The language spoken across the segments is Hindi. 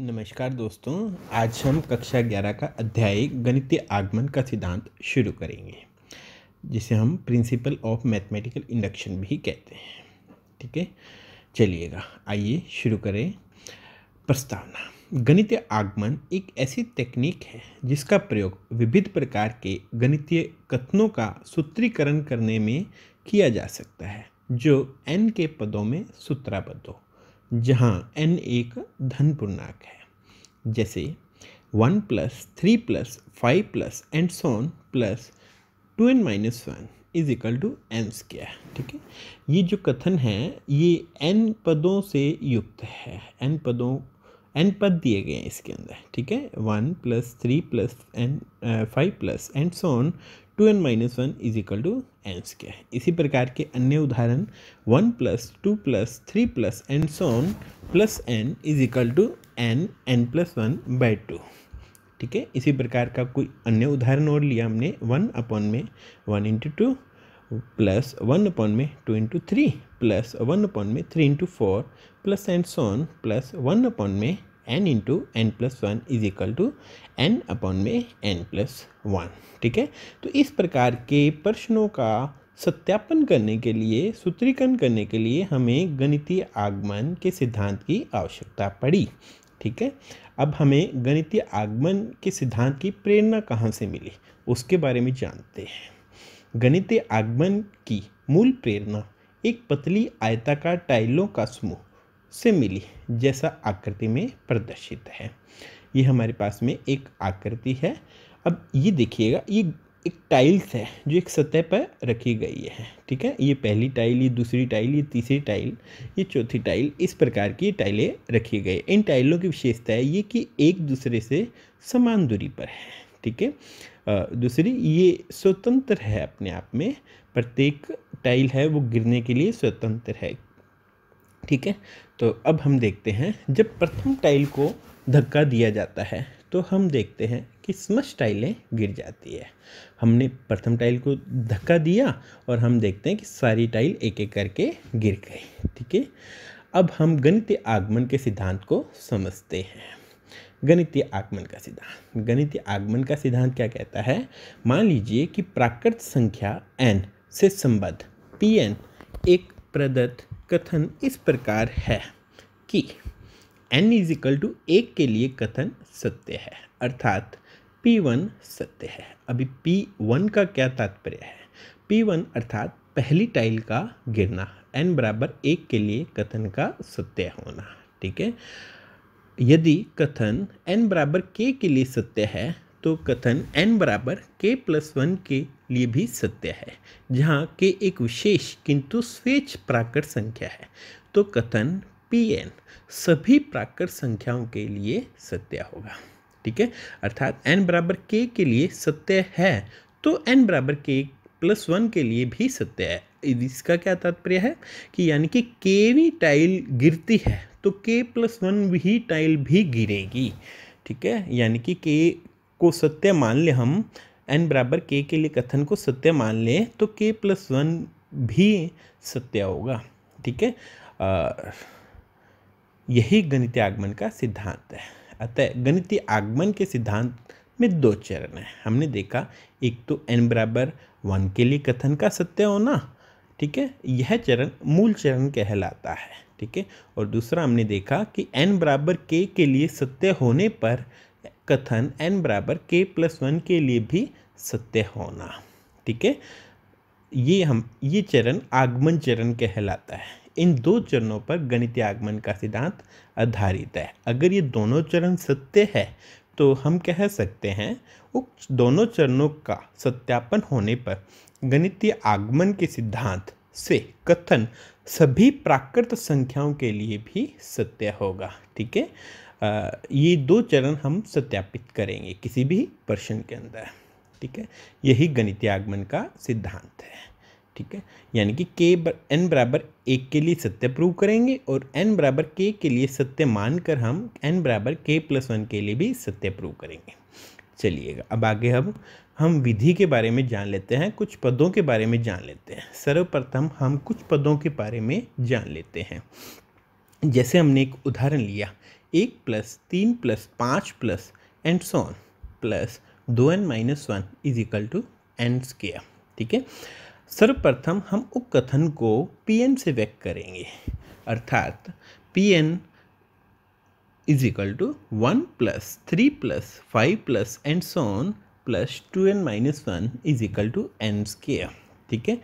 नमस्कार दोस्तों आज हम कक्षा 11 का अध्याय गणितीय आगमन का सिद्धांत शुरू करेंगे जिसे हम प्रिंसिपल ऑफ मैथमेटिकल इंडक्शन भी कहते हैं ठीक है चलिएगा आइए शुरू करें प्रस्तावना गणितीय आगमन एक ऐसी तकनीक है जिसका प्रयोग विविध प्रकार के गणितीय कथनों का सूत्रीकरण करने में किया जा सकता है जो एन के पदों में सूत्राबद्ध हो जहाँ n एक धन पूर्णांक है जैसे one plus three plus five plus and so on plus two n minus one is equal to n square ठीक है ये जो कथन है ये एन पदों से युक्त है एन पदों एन पद दिए गए हैं इसके अंदर ठीक है one plus three plus n five plus and so on two n minus one is equal to n square इसी प्रकार के अन्य उदाहरण one plus two plus three plus n so on plus n is equal to n n plus one by two ठीक है इसी प्रकार का कोई अन्य उदाहरण और लिया हमने वन अपॉन में one into two plus one upon में two into three plus one upon में three into four plus and so on plus one upon में n into n plus one is equal to n upon में एन प्लस वन ठीक है तो इस प्रकार के प्रश्नों का सत्यापन करने के लिए सूत्रीकरण करने के लिए हमें गणितीय आगमन के सिद्धांत की आवश्यकता पड़ी ठीक है अब हमें गणितीय आगमन के सिद्धांत की प्रेरणा कहाँ से मिली उसके बारे में जानते हैं गणितीय आगमन की मूल प्रेरणा एक पतली आयताकार टाइलों का समूह से मिली जैसा आकृति में प्रदर्शित है ये हमारे पास में एक आकृति है अब ये देखिएगा ये एक टाइल्स है जो एक सतह पर रखी गई है ठीक है ये पहली टाइल ये दूसरी टाइल ये तीसरी टाइल ये चौथी टाइल इस प्रकार की टाइलें रखी गई इन टाइलों की विशेषता है ये कि एक दूसरे से समान दूरी पर है ठीक है दूसरी ये स्वतंत्र है अपने आप में प्रत्येक टाइल है वो गिरने के लिए स्वतंत्र है ठीक है तो अब हम देखते हैं जब प्रथम टाइल को धक्का दिया जाता है तो हम देखते हैं कि स्मश टाइलें गिर जाती है हमने प्रथम टाइल को धक्का दिया और हम देखते हैं कि सारी टाइल एक एक करके गिर गई ठीक है अब हम गणितीय आगमन के सिद्धांत को समझते हैं गणितीय आगमन का सिद्धांत गणितीय आगमन का सिद्धांत क्या कहता है मान लीजिए कि प्राकृत संख्या एन से संबद्ध पी एन एक प्रदत्त कथन इस प्रकार है कि n इज इक्वल टू एक के लिए कथन सत्य है अर्थात P1 सत्य है अभी P1 का क्या तात्पर्य है P1 अर्थात पहली टाइल का गिरना n बराबर एक के लिए कथन का सत्य होना ठीक है यदि कथन n बराबर k के लिए सत्य है तो कथन n बराबर k प्लस वन के लिए भी सत्य है जहाँ k एक विशेष किंतु स्वेच्छ प्राकृत संख्या है तो कथन Pn सभी प्राकृत संख्याओं के लिए सत्य होगा ठीक है अर्थात n बराबर k के लिए सत्य है तो n बराबर k प्लस वन के लिए भी सत्य है इसका क्या तात्पर्य है कि यानी कि वी टाइल गिरती है तो के प्लस वन ही टाइल भी गिरेगी ठीक है यानी कि के को सत्य मान ले हम एन बराबर के के लिए कथन को सत्य मान लें तो के प्लस वन भी सत्य होगा ठीक है यही गणितीय आगमन का सिद्धांत है अतः गणितीय आगमन के सिद्धांत में दो चरण हैं हमने देखा एक तो एन बराबर वन के लिए कथन का सत्य होना ठीक है यह चरण मूल चरण कहलाता है ठीक है और दूसरा हमने देखा कि एन बराबर के के लिए सत्य होने पर कथन एन बराबर के प्लस वन के लिए भी सत्य होना ठीक है ये हम ये चरण आगमन चरण कहलाता है इन दो चरणों पर गणितीय आगमन का सिद्धांत आधारित है अगर ये दोनों चरण सत्य है तो हम कह सकते हैं उक्त दोनों चरणों का सत्यापन होने पर गणितीय आगमन के सिद्धांत से कथन सभी प्राकृत संख्याओं के लिए भी सत्य होगा ठीक है ये दो चरण हम सत्यापित करेंगे किसी भी प्रश्न के अंदर ठीक है यही गणितीय आगमन का सिद्धांत है ठीक है यानी कि के बर, एन बराबर एक के लिए सत्य प्रूव करेंगे और एन बराबर के के लिए सत्य मानकर हम एन बराबर के प्लस वन के लिए भी सत्य प्रूव करेंगे चलिएगा अब आगे हम हम विधि के बारे में जान लेते हैं कुछ पदों के बारे में जान लेते हैं सर्वप्रथम हम कुछ पदों के बारे में जान लेते हैं जैसे हमने एक उदाहरण लिया एक प्लस तीन प्लस पाँच प्लस एंड सोन प्लस दो n minus one is equal to n square ठीक है सर्वप्रथम हम उपकथन को पी एन से व्यक्त करेंगे अर्थात P n is equal to one plus three plus five plus and so on plus two n minus one is equal to n square ठीक है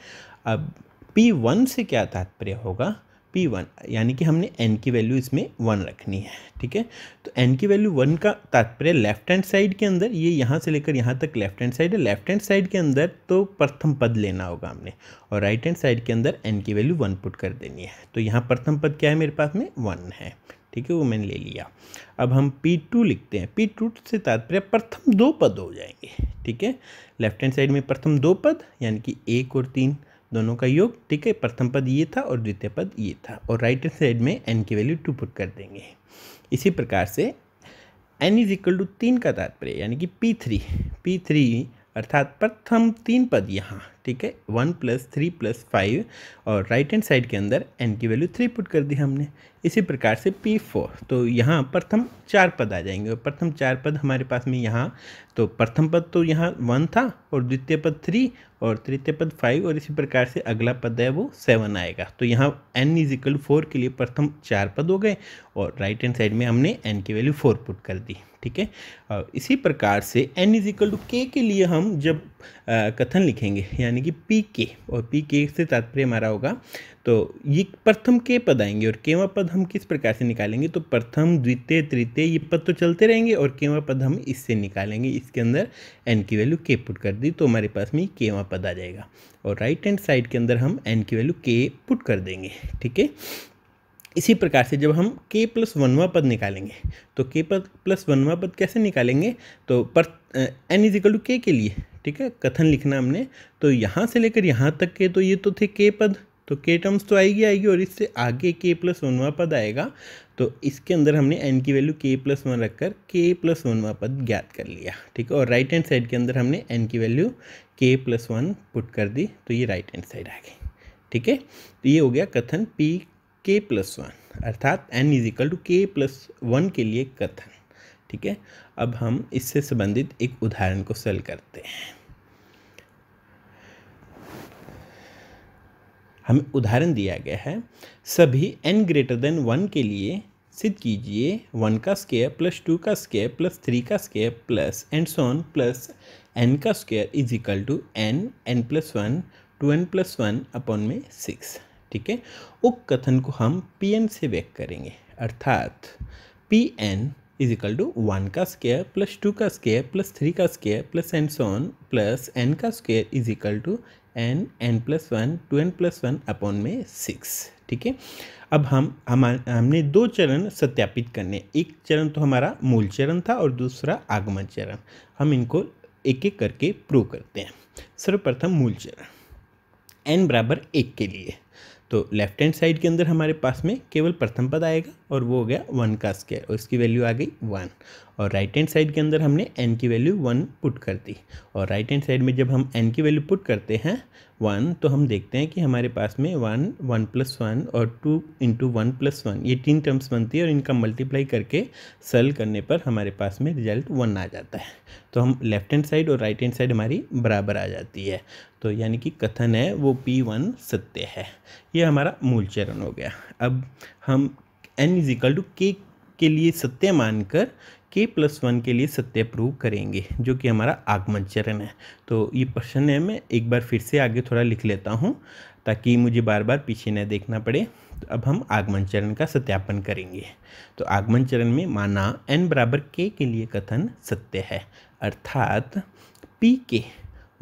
अब पी वन से क्या तात्पर्य होगा पी वन यानी कि हमने एन की वैल्यू इसमें वन रखनी है ठीक है तो एन की वैल्यू वन का तात्पर्य लेफ्ट हैंड साइड के अंदर ये यहाँ से लेकर यहाँ तक लेफ्ट हैंड साइड है लेफ्ट हैंड साइड के अंदर तो प्रथम पद लेना होगा हमने और राइट हैंड साइड के अंदर एन की वैल्यू वन पुट कर देनी है तो यहाँ प्रथम पद क्या है मेरे पास में वन है ठीक है वो मैंने ले लिया अब हम पी टू लिखते हैं पी टू से तात्पर्य प्रथम दो पद हो जाएंगे ठीक है लेफ्ट हैंड साइड में प्रथम दो पद यानी कि एक और तीन दोनों का योग ठीक है प्रथम पद ये था और द्वितीय पद ये था और राइट हैंड साइड में एन की वैल्यू टू पुट कर देंगे इसी प्रकार से एन इज इक्वल टू तीन का तात्पर्य यानी कि पी थ्री पी थ्री अर्थात प्रथम तीन पद यहाँ ठीक है one plus three plus five और राइट हैंड साइड के अंदर एन की वैल्यू थ्री पुट कर दी हमने इसी प्रकार से पी फोर तो यहाँ प्रथम चार पद आ जाएंगे और प्रथम चार पद हमारे पास में यहाँ तो प्रथम पद तो यहाँ वन था और द्वितीय पद थ्री और तृतीय पद फाइव और इसी प्रकार से अगला पद है वो सेवन आएगा तो यहाँ एन इज इक्वल फोर के लिए प्रथम चार पद हो गए और राइट हैंड साइड में हमने एन की वैल्यू फोर पुट कर दी ठीक है और इसी प्रकार से N is equal to k के लिए हम जब कथन लिखेंगे यानी कि पी के और पी के से तात्पर्य हमारा होगा तो ये प्रथम के पद आएंगे और केवा पद हम किस प्रकार से निकालेंगे तो प्रथम द्वितीय तृतीय ये पद तो चलते रहेंगे और केवा पद हम इससे निकालेंगे इसके अंदर एन की वैल्यू के पुट कर दी तो हमारे पास में केवा पद आ जाएगा और राइट हैंड साइड के अंदर हम एन की वैल्यू के पुट कर देंगे ठीक है इसी प्रकार से जब हम k प्लस वनवा पद निकालेंगे तो k पद प्लस वनवा पद कैसे निकालेंगे तो पर n इजिकल टू के लिए ठीक है कथन लिखना हमने तो यहाँ से लेकर यहाँ तक के तो ये तो थे के पद तो के टर्म्स तो आएगी आएगी और इससे आगे के प्लस वनवा पद आएगा तो इसके अंदर हमने एन की वैल्यू के प्लस वन रखकर के प्लस वनवा पद ज्ञात कर लिया ठीक है और राइट हैंड साइड के अंदर हमने एन की वैल्यू के प्लस वन पुट कर दी तो ये राइट हैंड साइड आ गई ठीक है तो ये हो गया कथन पी के प्लस वन अर्थात n is equal to k plus one के लिए कथन ठीक है अब हम इससे संबंधित एक उदाहरण को सल करते हैं हमें उदाहरण दिया गया है सभी n ग्रेटर देन वन के लिए सिद्ध कीजिए वन का स्केयर प्लस टू का स्केयर प्लस थ्री का square plus and so on plus n का square is equal to n n plus one two n plus one upon में सिक्स ठीक है उप कथन को हम पी एन से व्यक्त करेंगे अर्थात P n is equal to one का स्केयर प्लस टू का स्केयर प्लस थ्री का square plus n so on plus n का square is equal to n n plus one two n plus one upon में सिक्स ठीक है अब हम हमारे हमने दो चरण सत्यापित करने एक चरण तो हमारा मूल चरण था और दूसरा आगमन चरण हम इनको एक एक करके प्रूव करते हैं सर्वप्रथम मूल चरण एन बराबर एक के लिए तो लेफ्ट हैंड साइड के अंदर हमारे पास में केवल प्रथम पद आएगा और वो हो गया वन का स्केयर और इसकी वैल्यू आ गई वन और राइट हैंड साइड के अंदर हमने एन की वैल्यू वन पुट कर दी और राइट हैंड साइड में जब हम एन की वैल्यू पुट करते हैं वन तो हम देखते हैं कि हमारे पास में वन वन प्लस वन और two into one plus one ये तीन टर्म्स बनती है और इनका मल्टीप्लाई करके सल करने पर हमारे पास में रिजल्ट वन आ जाता है तो हम लेफ्ट हैंड साइड और राइट हैंड साइड हमारी बराबर आ जाती है तो यानी कि कथन है वो पी वन सत्य है ये हमारा मूल चरण हो गया अब हम N is equal to k के लिए सत्य मानकर के प्लस वन के लिए सत्य प्रूव करेंगे जो कि हमारा आगमन चरण है तो ये प्रश्न है मैं एक बार फिर से आगे थोड़ा लिख लेता हूँ ताकि मुझे बार बार पीछे न देखना पड़े तो अब हम आगमन चरण का सत्यापन करेंगे तो आगमन चरण में माना एन बराबर के के लिए कथन सत्य है अर्थात पी के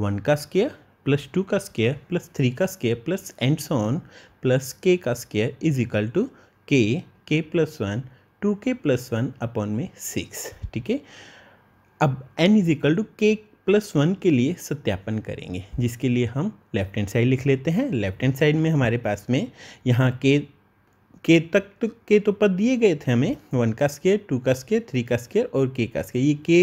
वन का स्केयर प्लस टू का स्केयर प्लस थ्री का square plus and so on plus k का square is equal to k k plus one two k plus one upon में सिक्स ठीक है अब n is equal to k plus one के लिए सत्यापन करेंगे जिसके लिए हम लेफ्ट हैंड साइड लिख लेते हैं लेफ्ट हैंड साइड में हमारे पास में यहाँ के के तक तो के तो पद दिए गए थे हमें वन का स्केयर टू का स्केयर थ्री का स्केयर और के का स्केयर ये के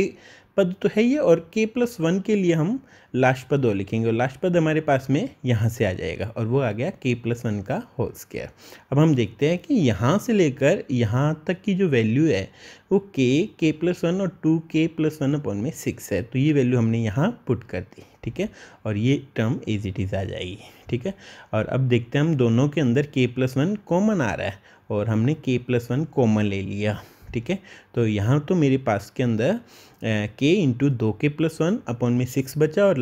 पद तो है ये और के प्लस वन के लिए हम लास्ट पद और लिखेंगे और लास्ट पद हमारे पास में यहाँ से आ जाएगा और वो आ गया के प्लस वन का होल स्केयर अब हम देखते हैं कि यहाँ से लेकर यहाँ तक की जो वैल्यू है वो के के प्लस वन और two k plus one upon में सिक्स है तो ये वैल्यू हमने यहाँ पुट कर दी ठीक है और ये टर्म एज इट इज़ आ जाएगी ठीक है और अब देखते हैं हम दोनों के अंदर के प्लस वन कॉमन आ रहा है और हमने के प्लस वन कॉमन ले लिया ठीक है तो यहाँ तो मेरे पास के अंदर के इंटू दो के प्लस वन अपॉन में सिक्स बचा और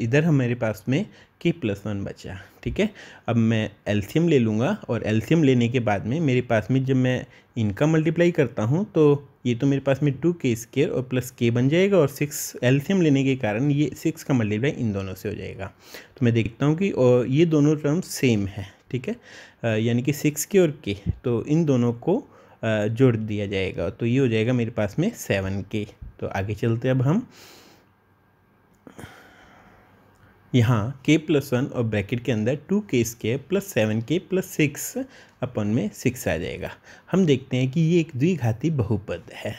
इधर हमारे पास में के प्लस वन बचा ठीक है अब मैं एल्शियम ले लूँगा और एल्शियम लेने के बाद में मेरे पास में जब मैं इनका मल्टीप्लाई करता हूँ तो ये तो मेरे पास में टू के स्केयर और प्लस के बन जाएगा और सिक्स एल्शियम लेने के कारण ये सिक्स का मल्टीप्लाई इन दोनों से हो जाएगा तो मैं देखता हूँ कि और ये दोनों टर्म सेम है ठीक है यानी कि सिक्स के और के तो इन दोनों को जोड़ दिया जाएगा तो ये हो जाएगा मेरे पास में सेवन के तो आगे चलते अब हम यहाँ के प्लस वन और ब्रैकेट के अंदर two k square plus seven k plus six upon में सिक्स आ जाएगा हम देखते हैं कि ये एक द्विघाती बहुपद है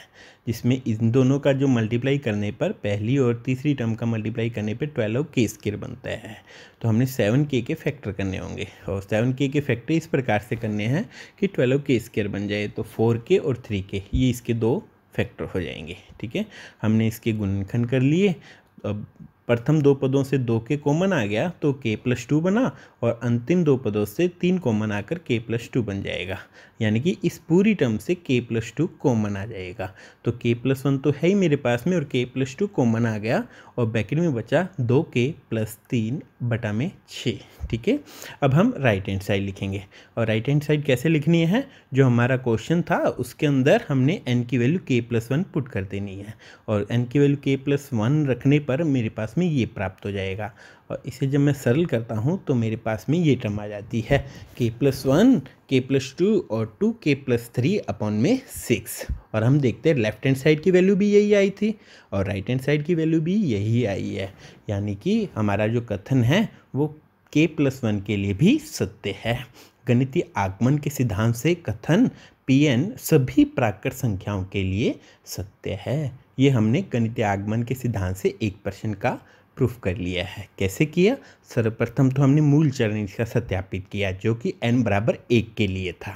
जिसमें इन दोनों का जो मल्टीप्लाई करने पर पहली और तीसरी टर्म का मल्टीप्लाई करने पर ट्वेल्व के स्केयर बनता है तो हमने सेवन के के फैक्टर करने होंगे और सेवन के के फैक्टर इस प्रकार से करने हैं कि ट्वेल्व के स्केयर बन जाए तो फोर के और थ्री के ये इसके दो फैक्टर हो जाएंगे ठीक है हमने इसके गुणनखंड कर लिए अब प्रथम दो पदों से दो के कॉमन आ गया तो के प्लस टू बना और अंतिम दो पदों से तीन कॉमन आकर के प्लस टू बन जाएगा यानी कि इस पूरी टर्म से के प्लस टू कॉमन आ जाएगा तो के प्लस वन तो है ही मेरे पास में और के प्लस टू कॉमन आ गया और बैकेट में बचा दो के प्लस तीन बटा में छः ठीक है अब हम राइट हैंड साइड लिखेंगे और राइट हैंड साइड कैसे लिखनी है जो हमारा क्वेश्चन था उसके अंदर हमने एन की वैल्यू के प्लस वन पुट कर देनी है और एन की वैल्यू के प्लस वन रखने पर मेरे पास में ये प्राप्त हो जाएगा और इसे जब मैं सरल करता हूँ तो मेरे पास में ये टर्म आ जाती है k plus one k plus two और two k plus three upon में सिक्स और हम देखते हैं लेफ्ट हैंड साइड की वैल्यू भी यही आई थी और राइट हैंड साइड की वैल्यू भी यही आई है यानी कि हमारा जो कथन है वो के प्लस वन के लिए भी सत्य है गणितीय आगमन के सिद्धांत से कथन एन सभी प्राकृत संख्याओं के लिए सत्य है ये हमने गणितीय आगमन के सिद्धांत से एक प्रश्न का प्रूफ कर लिया है कैसे किया सर्वप्रथम तो हमने मूल चरण इसका सत्यापित किया जो कि एन बराबर एक के लिए था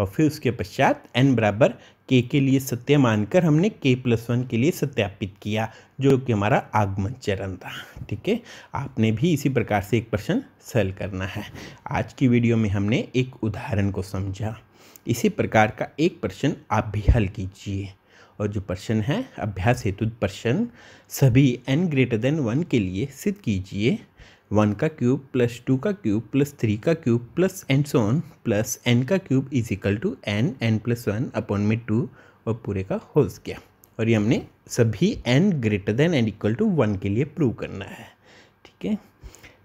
और फिर उसके पश्चात एन बराबर के के लिए सत्य मानकर हमने के प्लस वन के लिए सत्यापित किया जो कि हमारा आगमन चरण था ठीक है आपने भी इसी प्रकार से एक प्रश्न सल करना है आज की वीडियो में हमने एक उदाहरण को समझा इसी प्रकार का एक प्रश्न आप भी हल कीजिए और जो प्रश्न है अभ्यास हेतु प्रश्न सभी एन ग्रेटर देन वन के लिए सिद्ध कीजिए वन का क्यूब प्लस टू का क्यूब प्लस थ्री का cube plus n so on plus n का cube is equal to n n plus one upon में टू और पूरे का हो गया और ये हमने सभी n greater than and equal to one के लिए प्रूव करना है ठीक है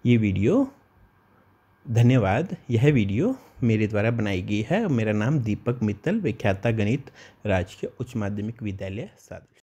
ये वीडियो धन्यवाद यह वीडियो मेरे द्वारा बनाई गई है मेरा नाम दीपक मित्तल विख्याता गणित राजकीय उच्च माध्यमिक विद्यालय साधना